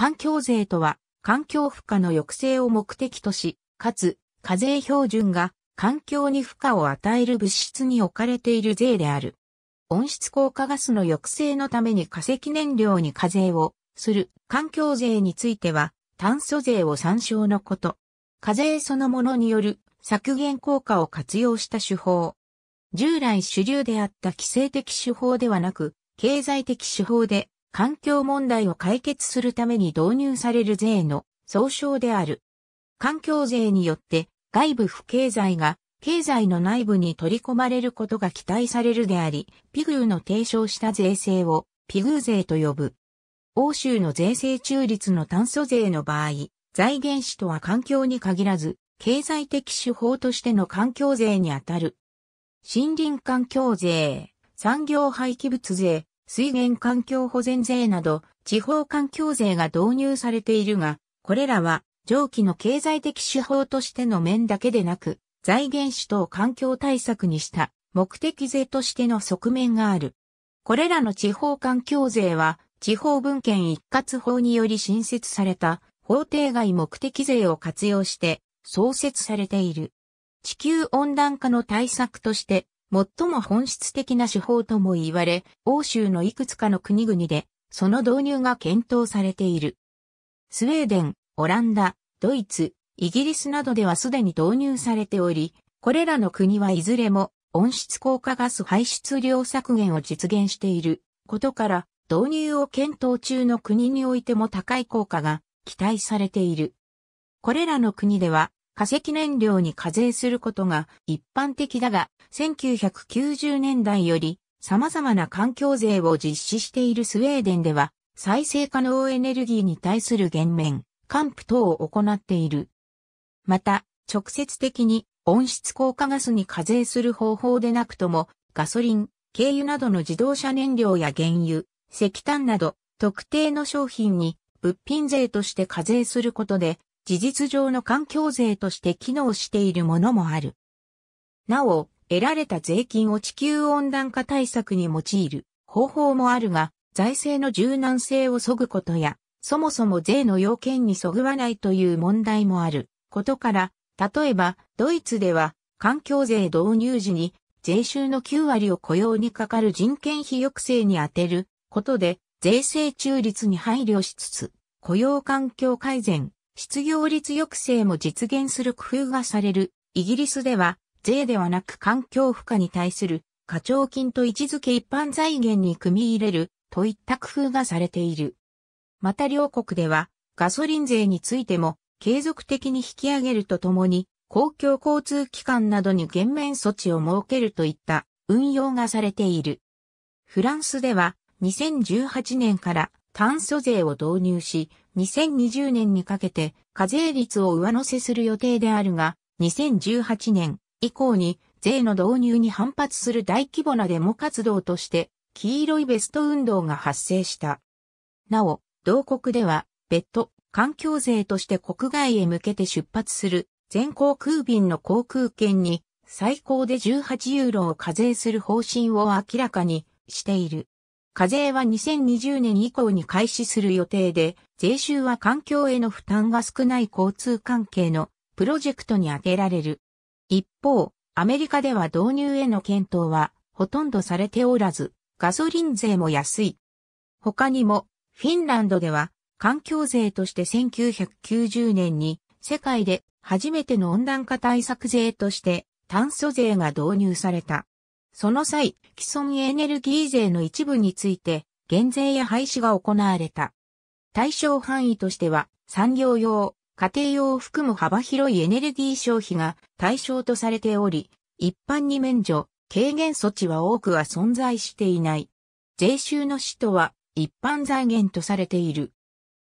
環境税とは、環境負荷の抑制を目的とし、かつ、課税標準が環境に負荷を与える物質に置かれている税である。温室効果ガスの抑制のために化石燃料に課税をする環境税については炭素税を参照のこと。課税そのものによる削減効果を活用した手法。従来主流であった規制的手法ではなく、経済的手法で環境問題を解決するために導入される税の総称である。環境税によって外部不経済が経済の内部に取り込まれることが期待されるであり、ピグーの提唱した税制をピグー税と呼ぶ。欧州の税制中立の炭素税の場合、財源史とは環境に限らず、経済的手法としての環境税にあたる。森林環境税、産業廃棄物税、水源環境保全税など地方環境税が導入されているが、これらは上記の経済的手法としての面だけでなく、財源主等環境対策にした目的税としての側面がある。これらの地方環境税は、地方文献一括法により新設された法定外目的税を活用して創設されている。地球温暖化の対策として最も本質的な手法とも言われ、欧州のいくつかの国々で、その導入が検討されている。スウェーデン、オランダ、ドイツ、イギリスなどではすでに導入されており、これらの国はいずれも温室効果ガス排出量削減を実現していることから、導入を検討中の国においても高い効果が期待されている。これらの国では化石燃料に課税することが一般的だが、1990年代より様々な環境税を実施しているスウェーデンでは、再生可能エネルギーに対する減免、還付等を行っている。また、直接的に温室効果ガスに課税する方法でなくとも、ガソリン、軽油などの自動車燃料や原油、石炭など、特定の商品に物品税として課税することで、事実上の環境税として機能しているものもある。なお、得られた税金を地球温暖化対策に用いる方法もあるが、財政の柔軟性を削ぐことや、そもそも税の要件にそぐわないという問題もあることから、例えば、ドイツでは、環境税導入時に、税収の9割を雇用にかかる人件費抑制に充てることで、税制中立に配慮しつつ、雇用環境改善、失業率抑制も実現する工夫がされる。イギリスでは、税ではなく環境負荷に対する課徴金と位置づけ一般財源に組み入れるといった工夫がされている。また両国では、ガソリン税についても継続的に引き上げるとともに、公共交通機関などに減免措置を設けるといった運用がされている。フランスでは2018年から炭素税を導入し、2020年にかけて課税率を上乗せする予定であるが、2018年以降に税の導入に反発する大規模なデモ活動として、黄色いベスト運動が発生した。なお、同国では、別途、環境税として国外へ向けて出発する全航空便の航空券に最高で18ユーロを課税する方針を明らかにしている。課税は2020年以降に開始する予定で、税収は環境への負担が少ない交通関係のプロジェクトに充てられる。一方、アメリカでは導入への検討はほとんどされておらず、ガソリン税も安い。他にも、フィンランドでは環境税として1990年に世界で初めての温暖化対策税として炭素税が導入された。その際、既存エネルギー税の一部について、減税や廃止が行われた。対象範囲としては、産業用、家庭用を含む幅広いエネルギー消費が対象とされており、一般に免除、軽減措置は多くは存在していない。税収の使途は一般財源とされている。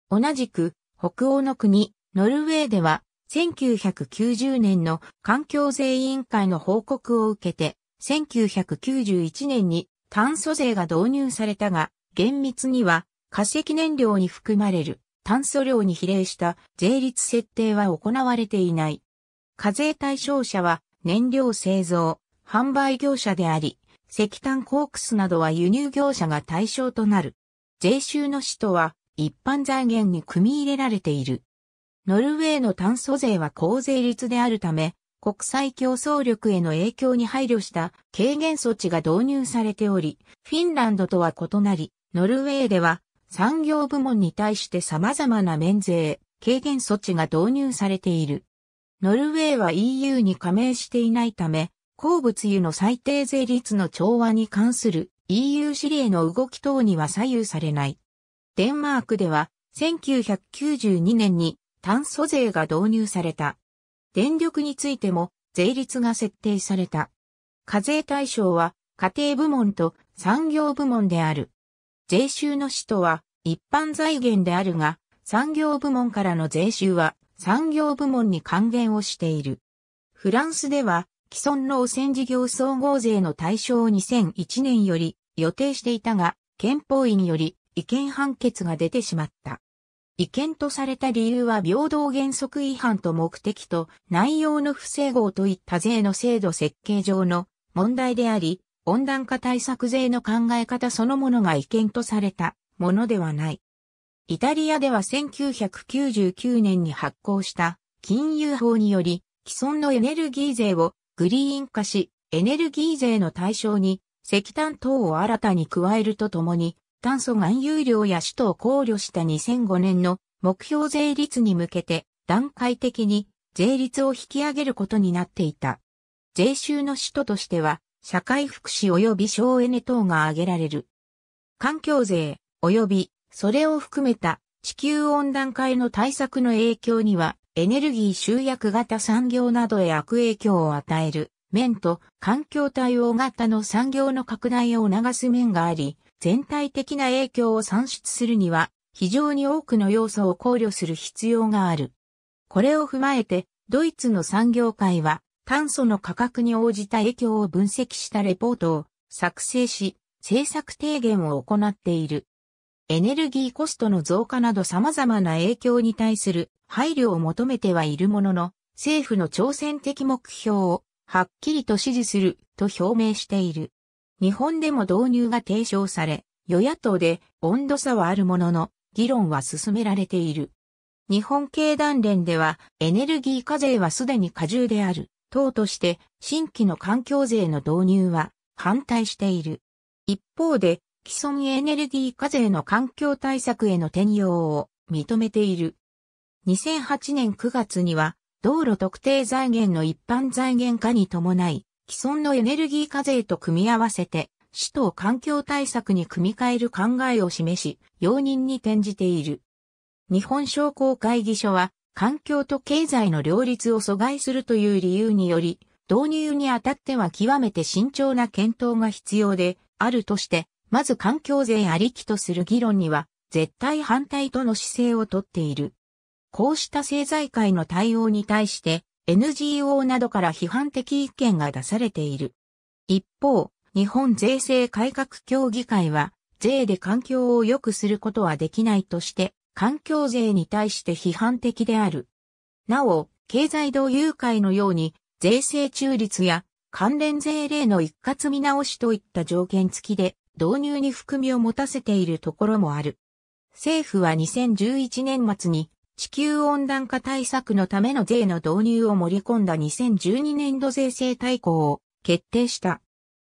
同じく、北欧の国、ノルウェーでは、1990年の環境税委員会の報告を受けて、1991年に炭素税が導入されたが、厳密には化石燃料に含まれる炭素量に比例した税率設定は行われていない。課税対象者は燃料製造、販売業者であり、石炭コークスなどは輸入業者が対象となる。税収の使途は一般財源に組み入れられている。ノルウェーの炭素税は高税率であるため、国際競争力への影響に配慮した軽減措置が導入されており、フィンランドとは異なり、ノルウェーでは産業部門に対して様々な免税、軽減措置が導入されている。ノルウェーは EU に加盟していないため、鉱物油の最低税率の調和に関する EU 指令の動き等には左右されない。デンマークでは1992年に炭素税が導入された。電力についても税率が設定された。課税対象は家庭部門と産業部門である。税収の使途は一般財源であるが、産業部門からの税収は産業部門に還元をしている。フランスでは既存の汚染事業総合税の対象を2001年より予定していたが、憲法委により違憲判決が出てしまった。違憲とされた理由は平等原則違反と目的と内容の不整合といった税の制度設計上の問題であり、温暖化対策税の考え方そのものが違憲とされたものではない。イタリアでは1999年に発行した金融法により既存のエネルギー税をグリーン化し、エネルギー税の対象に石炭等を新たに加えるとともに炭素含有量や使途を考慮した2005年の目標税率に向けて段階的に税率を引き上げることになっていた。税収の使途としては、社会福祉及び省エネ等が挙げられる。環境税及びそれを含めた地球温暖化への対策の影響にはエネルギー集約型産業などへ悪影響を与える面と環境対応型の産業の拡大を促す面があり、全体的な影響を算出するには、非常に多くの要素を考慮する必要がある。これを踏まえて、ドイツの産業界は、炭素の価格に応じた影響を分析したレポートを作成し、政策提言を行っている。エネルギーコストの増加など様々な影響に対する配慮を求めてはいるものの、政府の挑戦的目標をはっきりと指示すると表明している。日本でも導入が提唱され、与野党で温度差はあるものの、議論は進められている。日本経団連では、エネルギー課税はすでに過重である、党として新規の環境税の導入は反対している。一方で、既存エネルギー課税の環境対策への転用を認めている。2008年9月には、道路特定財源の一般財源化に伴い、既存のエネルギー課税と組み合わせて、首都環境対策に組み替える考えを示し、容認に転じている。日本商工会議所は、環境と経済の両立を阻害するという理由により、導入にあたっては極めて慎重な検討が必要であるとして、まず環境税ありきとする議論には、絶対反対との姿勢をとっている。こうした政財界の対応に対して、NGO などから批判的意見が出されている。一方、日本税制改革協議会は、税で環境を良くすることはできないとして、環境税に対して批判的である。なお、経済同友会のように、税制中立や関連税例の一括見直しといった条件付きで、導入に含みを持たせているところもある。政府は2011年末に地球温暖化対策のための税の導入を盛り込んだ2012年度税制大綱を決定した。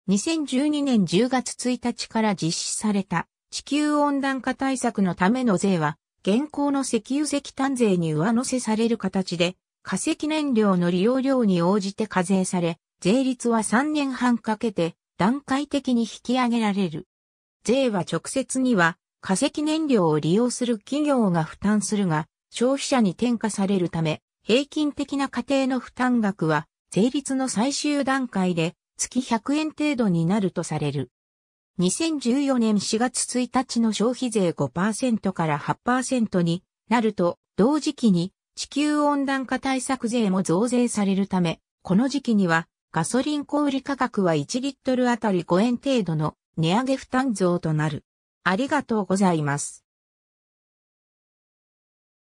2012年10月1日から実施された地球温暖化対策のための税は、現行の石油石炭税に上乗せされる形で、化石燃料の利用量に応じて課税され、税率は3年半かけて段階的に引き上げられる。税は直接には化石燃料を利用する企業が負担するが、消費者に転嫁されるため、平均的な家庭の負担額は、税率の最終段階で月100円程度になるとされる。2014年4月1日の消費税5%から8%になると、同時期に地球温暖化対策税も増税されるため、この時期にはガソリン小売価格は1リットルあたり5円程度の値上げ負担増となる。ありがとうございます。